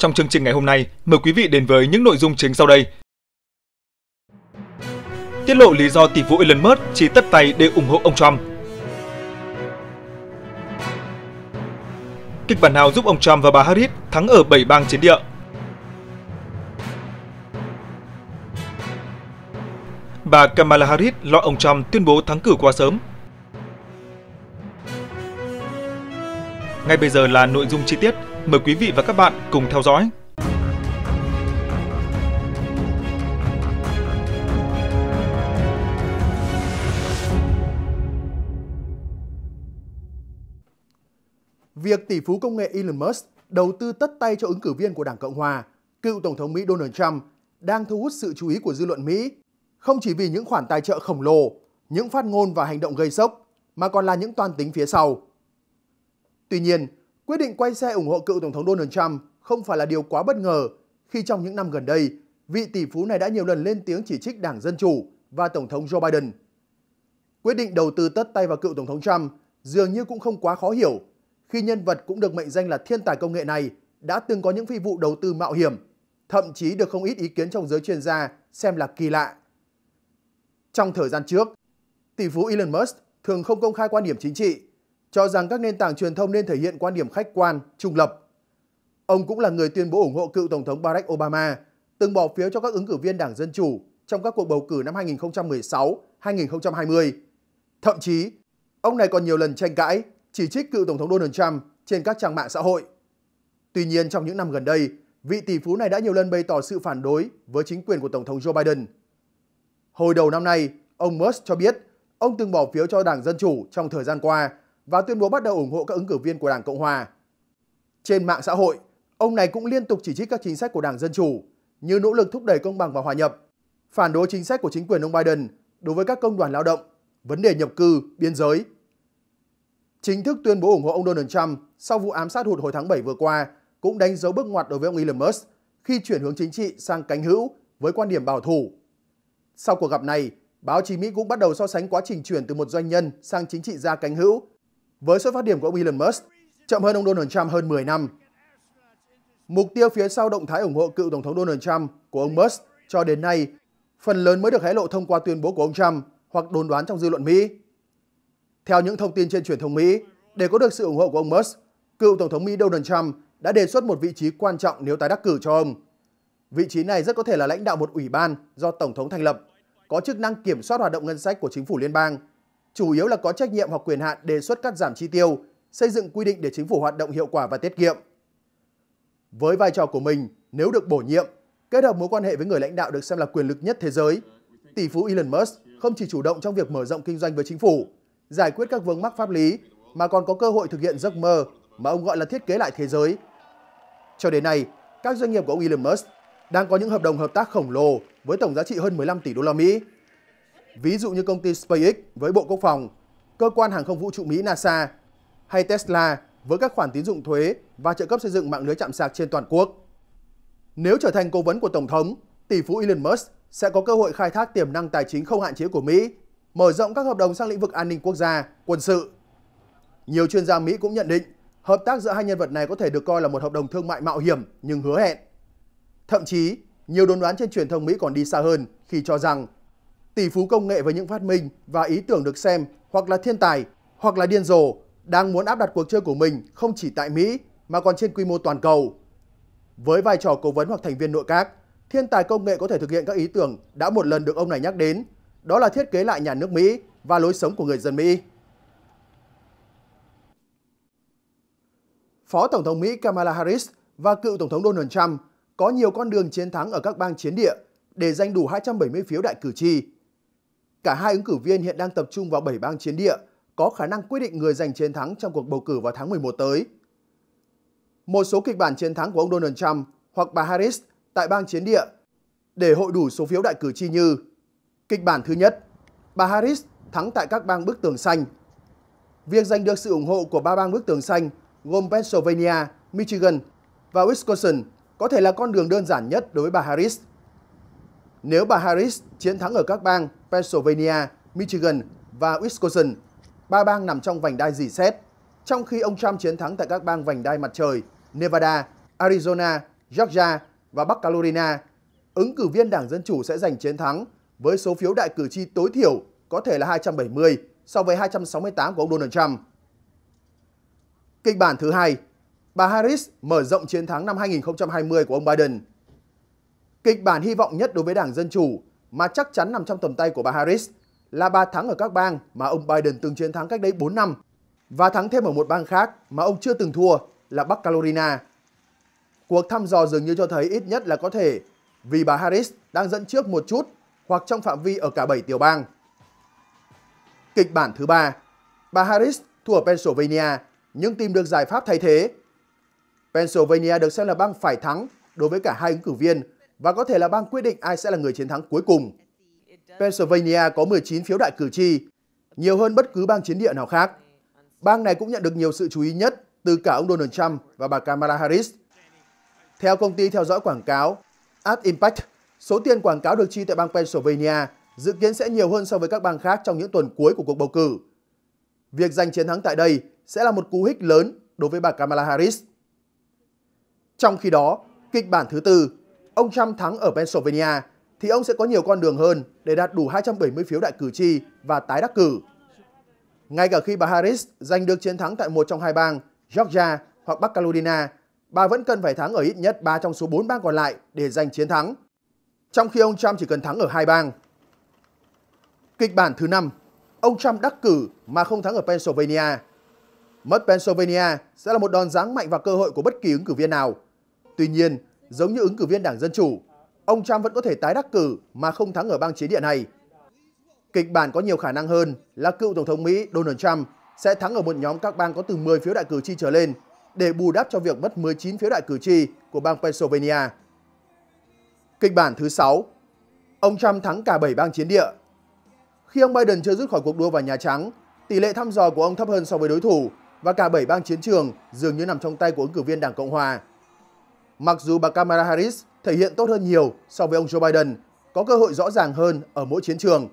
Trong chương trình ngày hôm nay, mời quý vị đến với những nội dung chính sau đây. Tiết lộ lý do tỷ phú Elon Musk chỉ tất tay để ủng hộ ông Trump. Kịch bản nào giúp ông Trump và bà Harris thắng ở 7 bang chiến địa? Bà Kamala Harris lo ông Trump tuyên bố thắng cử quá sớm. Ngay bây giờ là nội dung chi tiết Mời quý vị và các bạn cùng theo dõi. Việc tỷ phú công nghệ Elon Musk đầu tư tất tay cho ứng cử viên của Đảng Cộng Hòa, cựu Tổng thống Mỹ Donald Trump, đang thu hút sự chú ý của dư luận Mỹ, không chỉ vì những khoản tài trợ khổng lồ, những phát ngôn và hành động gây sốc, mà còn là những toan tính phía sau. Tuy nhiên, Quyết định quay xe ủng hộ cựu Tổng thống Donald Trump không phải là điều quá bất ngờ khi trong những năm gần đây, vị tỷ phú này đã nhiều lần lên tiếng chỉ trích Đảng Dân Chủ và Tổng thống Joe Biden. Quyết định đầu tư tất tay vào cựu Tổng thống Trump dường như cũng không quá khó hiểu khi nhân vật cũng được mệnh danh là thiên tài công nghệ này đã từng có những phi vụ đầu tư mạo hiểm, thậm chí được không ít ý kiến trong giới chuyên gia xem là kỳ lạ. Trong thời gian trước, tỷ phú Elon Musk thường không công khai quan điểm chính trị cho rằng các nền tảng truyền thông nên thể hiện quan điểm khách quan, trung lập. Ông cũng là người tuyên bố ủng hộ cựu Tổng thống Barack Obama, từng bỏ phiếu cho các ứng cử viên Đảng Dân Chủ trong các cuộc bầu cử năm 2016-2020. Thậm chí, ông này còn nhiều lần tranh cãi, chỉ trích cựu Tổng thống Donald Trump trên các trang mạng xã hội. Tuy nhiên, trong những năm gần đây, vị tỷ phú này đã nhiều lần bày tỏ sự phản đối với chính quyền của Tổng thống Joe Biden. Hồi đầu năm nay, ông Musk cho biết ông từng bỏ phiếu cho Đảng Dân Chủ trong thời gian qua và tuyên bố bắt đầu ủng hộ các ứng cử viên của Đảng Cộng Hòa. Trên mạng xã hội, ông này cũng liên tục chỉ trích các chính sách của Đảng Dân Chủ như nỗ lực thúc đẩy công bằng và hòa nhập, phản đối chính sách của chính quyền ông Biden đối với các công đoàn lao động, vấn đề nhập cư, biên giới. Chính thức tuyên bố ủng hộ ông Donald Trump sau vụ ám sát hụt hồi tháng 7 vừa qua cũng đánh dấu bước ngoặt đối với ông Elon Musk khi chuyển hướng chính trị sang cánh hữu với quan điểm bảo thủ. Sau cuộc gặp này, báo chí Mỹ cũng bắt đầu so sánh quá trình chuyển từ một doanh nhân sang chính trị gia cánh hữu với xuất phát điểm của ông Elon Musk, chậm hơn ông Donald Trump hơn 10 năm. Mục tiêu phía sau động thái ủng hộ cựu Tổng thống Donald Trump của ông Musk cho đến nay phần lớn mới được hé lộ thông qua tuyên bố của ông Trump hoặc đồn đoán trong dư luận Mỹ. Theo những thông tin trên truyền thông Mỹ, để có được sự ủng hộ của ông Musk, cựu Tổng thống Mỹ Donald Trump đã đề xuất một vị trí quan trọng nếu tái đắc cử cho ông. Vị trí này rất có thể là lãnh đạo một ủy ban do Tổng thống thành lập, có chức năng kiểm soát hoạt động ngân sách của chính phủ liên bang – chủ yếu là có trách nhiệm hoặc quyền hạn đề xuất cắt giảm chi tiêu, xây dựng quy định để chính phủ hoạt động hiệu quả và tiết kiệm. Với vai trò của mình, nếu được bổ nhiệm, kết hợp mối quan hệ với người lãnh đạo được xem là quyền lực nhất thế giới, tỷ phú Elon Musk không chỉ chủ động trong việc mở rộng kinh doanh với chính phủ, giải quyết các vướng mắc pháp lý mà còn có cơ hội thực hiện giấc mơ mà ông gọi là thiết kế lại thế giới. Cho đến nay, các doanh nghiệp của ông Elon Musk đang có những hợp đồng hợp tác khổng lồ với tổng giá trị hơn 15 tỷ đô la Mỹ ví dụ như công ty SpaceX với Bộ Quốc phòng, cơ quan hàng không vũ trụ Mỹ NASA hay Tesla với các khoản tín dụng thuế và trợ cấp xây dựng mạng lưới chạm sạc trên toàn quốc. Nếu trở thành cố vấn của Tổng thống, tỷ phú Elon Musk sẽ có cơ hội khai thác tiềm năng tài chính không hạn chế của Mỹ, mở rộng các hợp đồng sang lĩnh vực an ninh quốc gia, quân sự. Nhiều chuyên gia Mỹ cũng nhận định hợp tác giữa hai nhân vật này có thể được coi là một hợp đồng thương mại mạo hiểm nhưng hứa hẹn. Thậm chí, nhiều đồn đoán trên truyền thông Mỹ còn đi xa hơn khi cho rằng tỷ phú công nghệ với những phát minh và ý tưởng được xem hoặc là thiên tài hoặc là điên rồ đang muốn áp đặt cuộc chơi của mình không chỉ tại Mỹ mà còn trên quy mô toàn cầu. Với vai trò cố vấn hoặc thành viên nội các, thiên tài công nghệ có thể thực hiện các ý tưởng đã một lần được ông này nhắc đến, đó là thiết kế lại nhà nước Mỹ và lối sống của người dân Mỹ. Phó Tổng thống Mỹ Kamala Harris và cựu Tổng thống Donald Trump có nhiều con đường chiến thắng ở các bang chiến địa để giành đủ 270 phiếu đại cử tri Cả hai ứng cử viên hiện đang tập trung vào 7 bang chiến địa, có khả năng quyết định người giành chiến thắng trong cuộc bầu cử vào tháng 11 tới. Một số kịch bản chiến thắng của ông Donald Trump hoặc bà Harris tại bang chiến địa để hội đủ số phiếu đại cử tri như Kịch bản thứ nhất, bà Harris thắng tại các bang bức tường xanh. Việc giành được sự ủng hộ của ba bang bức tường xanh gồm Pennsylvania, Michigan và Wisconsin có thể là con đường đơn giản nhất đối với bà Harris. Nếu bà Harris chiến thắng ở các bang Pennsylvania, Michigan và Wisconsin, ba bang nằm trong vành đai dì xét, trong khi ông Trump chiến thắng tại các bang vành đai mặt trời Nevada, Arizona, Georgia và Bắc Carolina, ứng cử viên Đảng Dân Chủ sẽ giành chiến thắng với số phiếu đại cử tri tối thiểu có thể là 270 so với 268 của ông Donald Trump. Kịch bản thứ hai, bà Harris mở rộng chiến thắng năm 2020 của ông Biden Kịch bản hy vọng nhất đối với Đảng Dân Chủ mà chắc chắn nằm trong tầm tay của bà Harris là bà thắng ở các bang mà ông Biden từng chiến thắng cách đây 4 năm và thắng thêm ở một bang khác mà ông chưa từng thua là Bắc Carolina. Cuộc thăm dò dường như cho thấy ít nhất là có thể vì bà Harris đang dẫn trước một chút hoặc trong phạm vi ở cả 7 tiểu bang. Kịch bản thứ ba, bà Harris thua ở Pennsylvania nhưng tìm được giải pháp thay thế. Pennsylvania được xem là bang phải thắng đối với cả hai ứng cử viên và có thể là bang quyết định ai sẽ là người chiến thắng cuối cùng. Pennsylvania có 19 phiếu đại cử tri, nhiều hơn bất cứ bang chiến địa nào khác. Bang này cũng nhận được nhiều sự chú ý nhất từ cả ông Donald Trump và bà Kamala Harris. Theo công ty theo dõi quảng cáo Ad Impact, số tiền quảng cáo được chi tại bang Pennsylvania dự kiến sẽ nhiều hơn so với các bang khác trong những tuần cuối của cuộc bầu cử. Việc giành chiến thắng tại đây sẽ là một cú hích lớn đối với bà Kamala Harris. Trong khi đó, kịch bản thứ tư ông Trump thắng ở Pennsylvania thì ông sẽ có nhiều con đường hơn để đạt đủ 270 phiếu đại cử tri và tái đắc cử. Ngay cả khi bà Harris giành được chiến thắng tại một trong hai bang Georgia hoặc Bắc Carolina, bà vẫn cần phải thắng ở ít nhất 3 trong số 4 bang còn lại để giành chiến thắng, trong khi ông Trump chỉ cần thắng ở hai bang. Kịch bản thứ 5, ông Trump đắc cử mà không thắng ở Pennsylvania. Mất Pennsylvania sẽ là một đòn giáng mạnh vào cơ hội của bất kỳ ứng cử viên nào. Tuy nhiên, Giống như ứng cử viên Đảng Dân Chủ, ông Trump vẫn có thể tái đắc cử mà không thắng ở bang chế địa này. Kịch bản có nhiều khả năng hơn là cựu Tổng thống Mỹ Donald Trump sẽ thắng ở một nhóm các bang có từ 10 phiếu đại cử tri trở lên để bù đắp cho việc mất 19 phiếu đại cử tri của bang Pennsylvania. Kịch bản thứ 6 Ông Trump thắng cả 7 bang chiến địa. Khi ông Biden chưa rút khỏi cuộc đua vào Nhà Trắng, tỷ lệ thăm dò của ông thấp hơn so với đối thủ và cả 7 bang chiến trường dường như nằm trong tay của ứng cử viên Đảng Cộng Hòa Mặc dù bà Kamala Harris thể hiện tốt hơn nhiều so với ông Joe Biden, có cơ hội rõ ràng hơn ở mỗi chiến trường,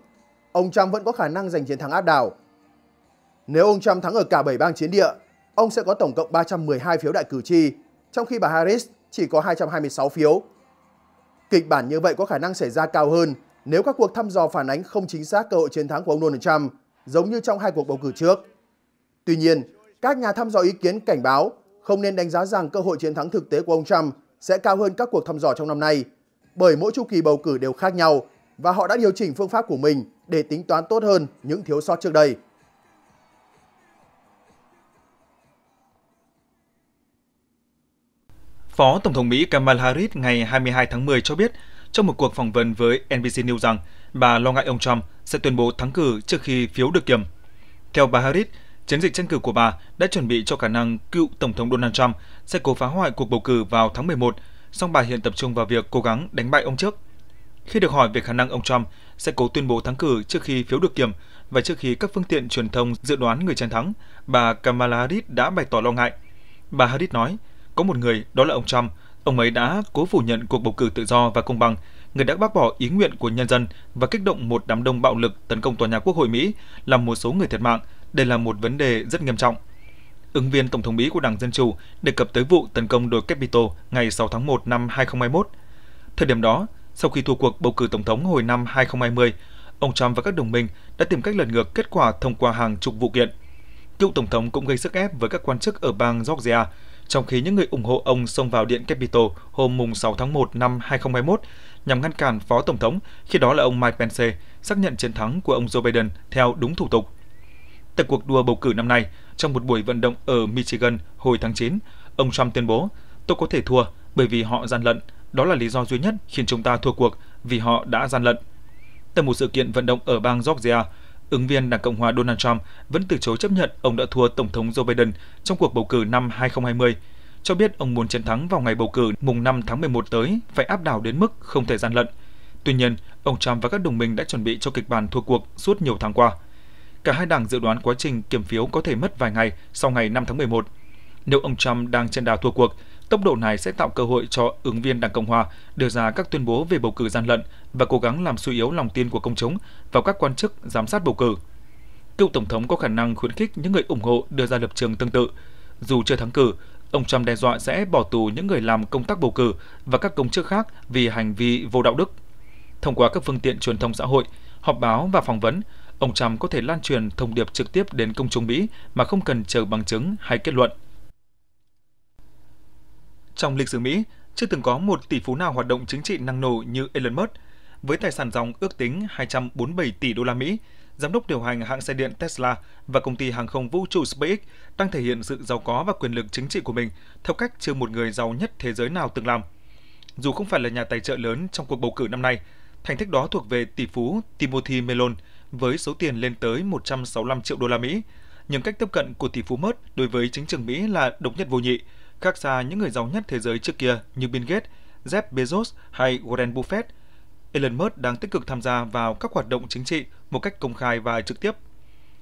ông Trump vẫn có khả năng giành chiến thắng áp đảo. Nếu ông Trump thắng ở cả 7 bang chiến địa, ông sẽ có tổng cộng 312 phiếu đại cử tri, trong khi bà Harris chỉ có 226 phiếu. Kịch bản như vậy có khả năng xảy ra cao hơn nếu các cuộc thăm dò phản ánh không chính xác cơ hội chiến thắng của ông Donald Trump, giống như trong hai cuộc bầu cử trước. Tuy nhiên, các nhà thăm dò ý kiến cảnh báo không nên đánh giá rằng cơ hội chiến thắng thực tế của ông Trump sẽ cao hơn các cuộc thăm dò trong năm nay, bởi mỗi chu kỳ bầu cử đều khác nhau và họ đã điều chỉnh phương pháp của mình để tính toán tốt hơn những thiếu sót trước đây. Phó Tổng thống Mỹ Kamala Harris ngày 22 tháng 10 cho biết trong một cuộc phỏng vấn với NBC News rằng bà lo ngại ông Trump sẽ tuyên bố thắng cử trước khi phiếu được kiểm. Theo bà Harris, chiến dịch tranh cử của bà đã chuẩn bị cho khả năng cựu Tổng thống Donald Trump sẽ cố phá hoại cuộc bầu cử vào tháng 11, song bà hiện tập trung vào việc cố gắng đánh bại ông trước. Khi được hỏi về khả năng ông Trump sẽ cố tuyên bố thắng cử trước khi phiếu được kiểm và trước khi các phương tiện truyền thông dự đoán người chiến thắng, bà Kamala Harris đã bày tỏ lo ngại. Bà Harris nói, có một người, đó là ông Trump, ông ấy đã cố phủ nhận cuộc bầu cử tự do và công bằng, người đã bác bỏ ý nguyện của nhân dân và kích động một đám đông bạo lực tấn công tòa nhà Quốc hội Mỹ, làm một số người thiệt mạng – đây là một vấn đề rất nghiêm trọng. Ứng viên Tổng thống Mỹ của Đảng Dân Chủ đề cập tới vụ tấn công đồi Capitol ngày 6 tháng 1 năm 2021. Thời điểm đó, sau khi thua cuộc bầu cử Tổng thống hồi năm 2020, ông Trump và các đồng minh đã tìm cách lật ngược kết quả thông qua hàng chục vụ kiện. Cựu Tổng thống cũng gây sức ép với các quan chức ở bang Georgia, trong khi những người ủng hộ ông xông vào Điện Capitol hôm 6 tháng 1 năm 2021 nhằm ngăn cản Phó Tổng thống, khi đó là ông Mike Pence, xác nhận chiến thắng của ông Joe Biden theo đúng thủ tục tại cuộc đua bầu cử năm nay trong một buổi vận động ở Michigan hồi tháng 9. Ông Trump tuyên bố, tôi có thể thua bởi vì họ gian lận. Đó là lý do duy nhất khiến chúng ta thua cuộc vì họ đã gian lận. Tại một sự kiện vận động ở bang Georgia, ứng viên Đảng Cộng hòa Donald Trump vẫn từ chối chấp nhận ông đã thua Tổng thống Joe Biden trong cuộc bầu cử năm 2020 cho biết ông muốn chiến thắng vào ngày bầu cử mùng 5 tháng 11 tới phải áp đảo đến mức không thể gian lận. Tuy nhiên, ông Trump và các đồng minh đã chuẩn bị cho kịch bản thua cuộc suốt nhiều tháng qua – Cả hai đảng dự đoán quá trình kiểm phiếu có thể mất vài ngày sau ngày 5 tháng 11. Nếu ông Trump đang trên đà thua cuộc, tốc độ này sẽ tạo cơ hội cho ứng viên Đảng Cộng Hòa đưa ra các tuyên bố về bầu cử gian lận và cố gắng làm suy yếu lòng tin của công chúng vào các quan chức giám sát bầu cử. Cựu Tổng thống có khả năng khuyến khích những người ủng hộ đưa ra lập trường tương tự. Dù chưa thắng cử, ông Trump đe dọa sẽ bỏ tù những người làm công tác bầu cử và các công chức khác vì hành vi vô đạo đức. Thông qua các phương tiện truyền thông xã hội, họp báo và phỏng vấn, ông Trump có thể lan truyền thông điệp trực tiếp đến công chúng Mỹ mà không cần chờ bằng chứng hay kết luận. Trong lịch sử Mỹ, chưa từng có một tỷ phú nào hoạt động chính trị năng nổ như Elon Musk. Với tài sản dòng ước tính 247 tỷ đô la Mỹ, giám đốc điều hành hãng xe điện Tesla và công ty hàng không vũ trụ SpaceX đang thể hiện sự giàu có và quyền lực chính trị của mình theo cách chưa một người giàu nhất thế giới nào từng làm. Dù không phải là nhà tài trợ lớn trong cuộc bầu cử năm nay, thành tích đó thuộc về tỷ phú Timothy Melon – với số tiền lên tới 165 triệu đô la Mỹ. Nhưng cách tiếp cận của tỷ phú Musk đối với chính trường Mỹ là độc nhất vô nhị, khác xa những người giàu nhất thế giới trước kia như Bill Gates, Jeff Bezos hay Warren Buffett. Elon Musk đang tích cực tham gia vào các hoạt động chính trị một cách công khai và trực tiếp.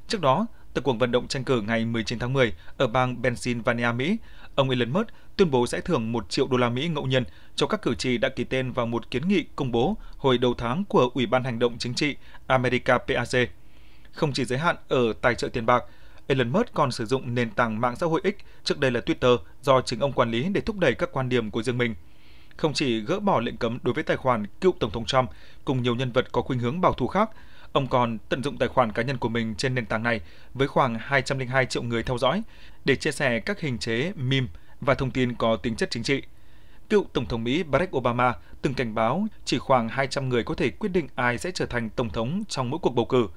Trước đó, tại cuộc vận động tranh cử ngày 19 tháng 10 ở bang Pennsylvania, Mỹ, ông Elon Musk tuyên bố sẽ thưởng 1 triệu đô la Mỹ ngẫu nhiên cho các cử tri đã ký tên vào một kiến nghị công bố hồi đầu tháng của Ủy ban Hành động Chính trị America PAC. Không chỉ giới hạn ở tài trợ tiền bạc, Elon Musk còn sử dụng nền tảng mạng xã hội X, trước đây là Twitter, do chính ông quản lý để thúc đẩy các quan điểm của riêng mình. Không chỉ gỡ bỏ lệnh cấm đối với tài khoản cựu Tổng thống Trump cùng nhiều nhân vật có khuynh hướng bảo thủ khác, Ông còn tận dụng tài khoản cá nhân của mình trên nền tảng này với khoảng 202 triệu người theo dõi để chia sẻ các hình chế, meme và thông tin có tính chất chính trị. Cựu Tổng thống Mỹ Barack Obama từng cảnh báo chỉ khoảng 200 người có thể quyết định ai sẽ trở thành Tổng thống trong mỗi cuộc bầu cử.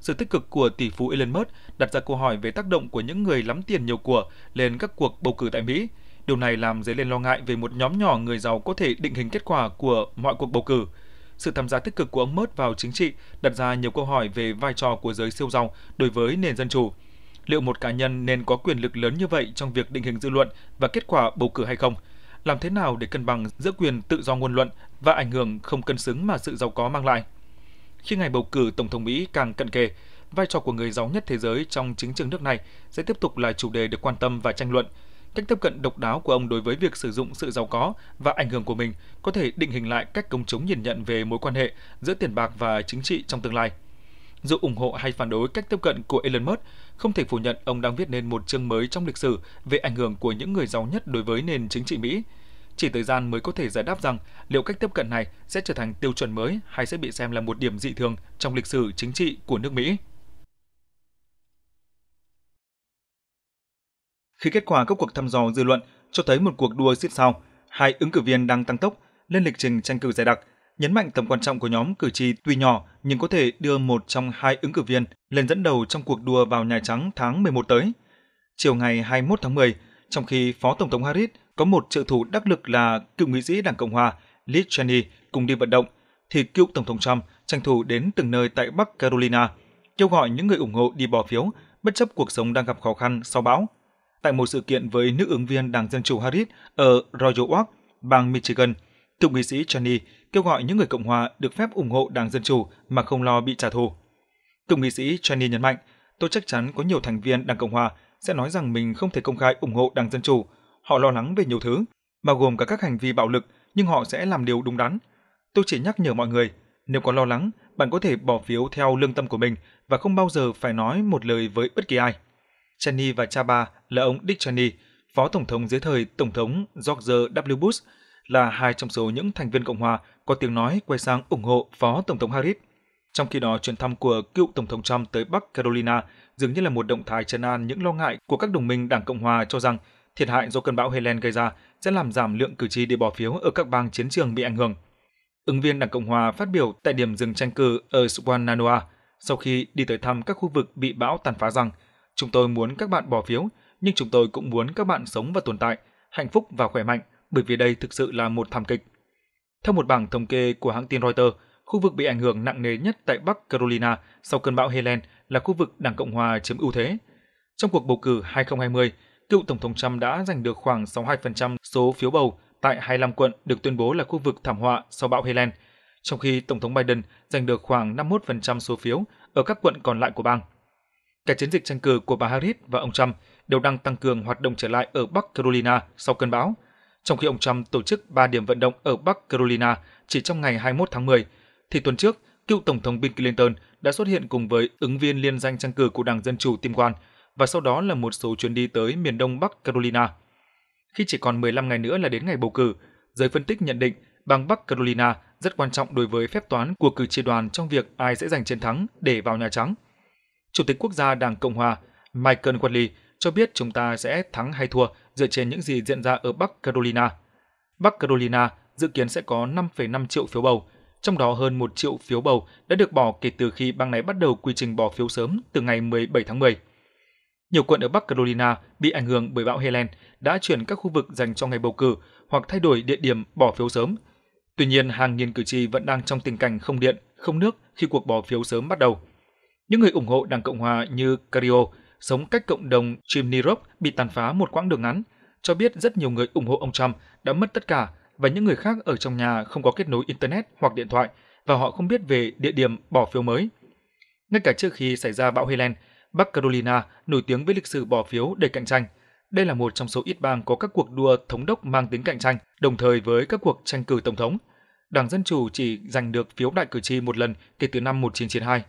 Sự tích cực của tỷ phú Elon Musk đặt ra câu hỏi về tác động của những người lắm tiền nhiều của lên các cuộc bầu cử tại Mỹ. Điều này làm dấy lên lo ngại về một nhóm nhỏ người giàu có thể định hình kết quả của mọi cuộc bầu cử – sự tham gia tích cực của ông Mớt vào chính trị đặt ra nhiều câu hỏi về vai trò của giới siêu giàu đối với nền dân chủ. Liệu một cá nhân nên có quyền lực lớn như vậy trong việc định hình dư luận và kết quả bầu cử hay không? Làm thế nào để cân bằng giữa quyền tự do ngôn luận và ảnh hưởng không cân xứng mà sự giàu có mang lại? Khi ngày bầu cử Tổng thống Mỹ càng cận kề, vai trò của người giàu nhất thế giới trong chính trường nước này sẽ tiếp tục là chủ đề được quan tâm và tranh luận – Cách tiếp cận độc đáo của ông đối với việc sử dụng sự giàu có và ảnh hưởng của mình có thể định hình lại cách công chúng nhìn nhận về mối quan hệ giữa tiền bạc và chính trị trong tương lai. Dù ủng hộ hay phản đối cách tiếp cận của Elon Musk, không thể phủ nhận ông đang viết nên một chương mới trong lịch sử về ảnh hưởng của những người giàu nhất đối với nền chính trị Mỹ. Chỉ thời gian mới có thể giải đáp rằng liệu cách tiếp cận này sẽ trở thành tiêu chuẩn mới hay sẽ bị xem là một điểm dị thường trong lịch sử chính trị của nước Mỹ. khi kết quả các cuộc thăm dò dư luận cho thấy một cuộc đua xiết sao, hai ứng cử viên đang tăng tốc lên lịch trình tranh cử dày đặc, nhấn mạnh tầm quan trọng của nhóm cử tri tuy nhỏ nhưng có thể đưa một trong hai ứng cử viên lên dẫn đầu trong cuộc đua vào Nhà Trắng tháng 11 tới. Chiều ngày 21 tháng 10, trong khi Phó Tổng thống Harris có một trợ thủ đắc lực là cựu nghị sĩ Đảng Cộng Hòa Liz Cheney cùng đi vận động, thì cựu Tổng thống Trump tranh thủ đến từng nơi tại Bắc Carolina, kêu gọi những người ủng hộ đi bỏ phiếu bất chấp cuộc sống đang gặp khó khăn sau bão tại một sự kiện với nữ ứng viên Đảng Dân Chủ Harris ở Royal Oak, bang Michigan. Thượng nghị sĩ Cheney kêu gọi những người Cộng hòa được phép ủng hộ Đảng Dân Chủ mà không lo bị trả thù. Thượng nghị sĩ Cheney nhấn mạnh, tôi chắc chắn có nhiều thành viên Đảng Cộng hòa sẽ nói rằng mình không thể công khai ủng hộ Đảng Dân Chủ. Họ lo lắng về nhiều thứ, bao gồm cả các hành vi bạo lực, nhưng họ sẽ làm điều đúng đắn. Tôi chỉ nhắc nhở mọi người, nếu có lo lắng, bạn có thể bỏ phiếu theo lương tâm của mình và không bao giờ phải nói một lời với bất kỳ ai. Cheney và cha bà là ông Dick Cheney, phó tổng thống dưới thời tổng thống George W. Bush, là hai trong số những thành viên Cộng hòa có tiếng nói quay sang ủng hộ phó tổng thống Harris. Trong khi đó, chuyến thăm của cựu tổng thống Trump tới Bắc Carolina dường như là một động thái trấn an những lo ngại của các đồng minh Đảng Cộng hòa cho rằng thiệt hại do cơn bão Helen gây ra sẽ làm giảm lượng cử tri đi bỏ phiếu ở các bang chiến trường bị ảnh hưởng. Ứng viên Đảng Cộng hòa phát biểu tại điểm dừng tranh cử ở Swannanoa sau khi đi tới thăm các khu vực bị bão tàn phá rằng Chúng tôi muốn các bạn bỏ phiếu, nhưng chúng tôi cũng muốn các bạn sống và tồn tại, hạnh phúc và khỏe mạnh, bởi vì đây thực sự là một thảm kịch. Theo một bảng thống kê của hãng tin Reuters, khu vực bị ảnh hưởng nặng nề nhất tại Bắc Carolina sau cơn bão Helen là khu vực Đảng Cộng hòa chiếm ưu thế. Trong cuộc bầu cử 2020, cựu Tổng thống Trump đã giành được khoảng 62% số phiếu bầu tại 25 quận được tuyên bố là khu vực thảm họa sau bão Helen, trong khi Tổng thống Biden giành được khoảng 51% số phiếu ở các quận còn lại của bang. Cả chiến dịch tranh cử của bà Harris và ông Trump đều đang tăng cường hoạt động trở lại ở Bắc Carolina sau cơn bão, trong khi ông Trump tổ chức 3 điểm vận động ở Bắc Carolina chỉ trong ngày 21 tháng 10, thì tuần trước, cựu Tổng thống Bill Clinton đã xuất hiện cùng với ứng viên liên danh tranh cử của Đảng Dân Chủ Tim Quan và sau đó là một số chuyến đi tới miền đông Bắc Carolina. Khi chỉ còn 15 ngày nữa là đến ngày bầu cử, giới phân tích nhận định bang Bắc Carolina rất quan trọng đối với phép toán của cử tri đoàn trong việc ai sẽ giành chiến thắng để vào Nhà Trắng – Chủ tịch quốc gia Đảng Cộng hòa Michael Whatley cho biết chúng ta sẽ thắng hay thua dựa trên những gì diễn ra ở Bắc Carolina. Bắc Carolina dự kiến sẽ có 5,5 triệu phiếu bầu, trong đó hơn 1 triệu phiếu bầu đã được bỏ kể từ khi bang này bắt đầu quy trình bỏ phiếu sớm từ ngày 17 tháng 10. Nhiều quận ở Bắc Carolina bị ảnh hưởng bởi bão Helen đã chuyển các khu vực dành cho ngày bầu cử hoặc thay đổi địa điểm bỏ phiếu sớm. Tuy nhiên, hàng nghìn cử tri vẫn đang trong tình cảnh không điện, không nước khi cuộc bỏ phiếu sớm bắt đầu. Những người ủng hộ Đảng Cộng Hòa như Cario, sống cách cộng đồng Chimney Rock bị tàn phá một quãng đường ngắn, cho biết rất nhiều người ủng hộ ông Trump đã mất tất cả và những người khác ở trong nhà không có kết nối Internet hoặc điện thoại và họ không biết về địa điểm bỏ phiếu mới. Ngay cả trước khi xảy ra bão Helen, Bắc Carolina nổi tiếng với lịch sử bỏ phiếu để cạnh tranh. Đây là một trong số ít bang có các cuộc đua thống đốc mang tính cạnh tranh, đồng thời với các cuộc tranh cử tổng thống. Đảng Dân Chủ chỉ giành được phiếu đại cử tri một lần kể từ năm 1992.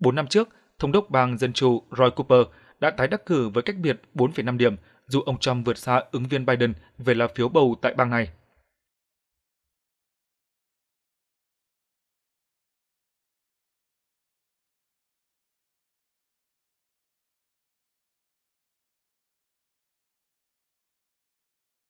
4 năm trước, Thống đốc bang Dân Chủ Roy Cooper đã tái đắc cử với cách biệt 4,5 điểm, dù ông Trump vượt xa ứng viên Biden về lá phiếu bầu tại bang này.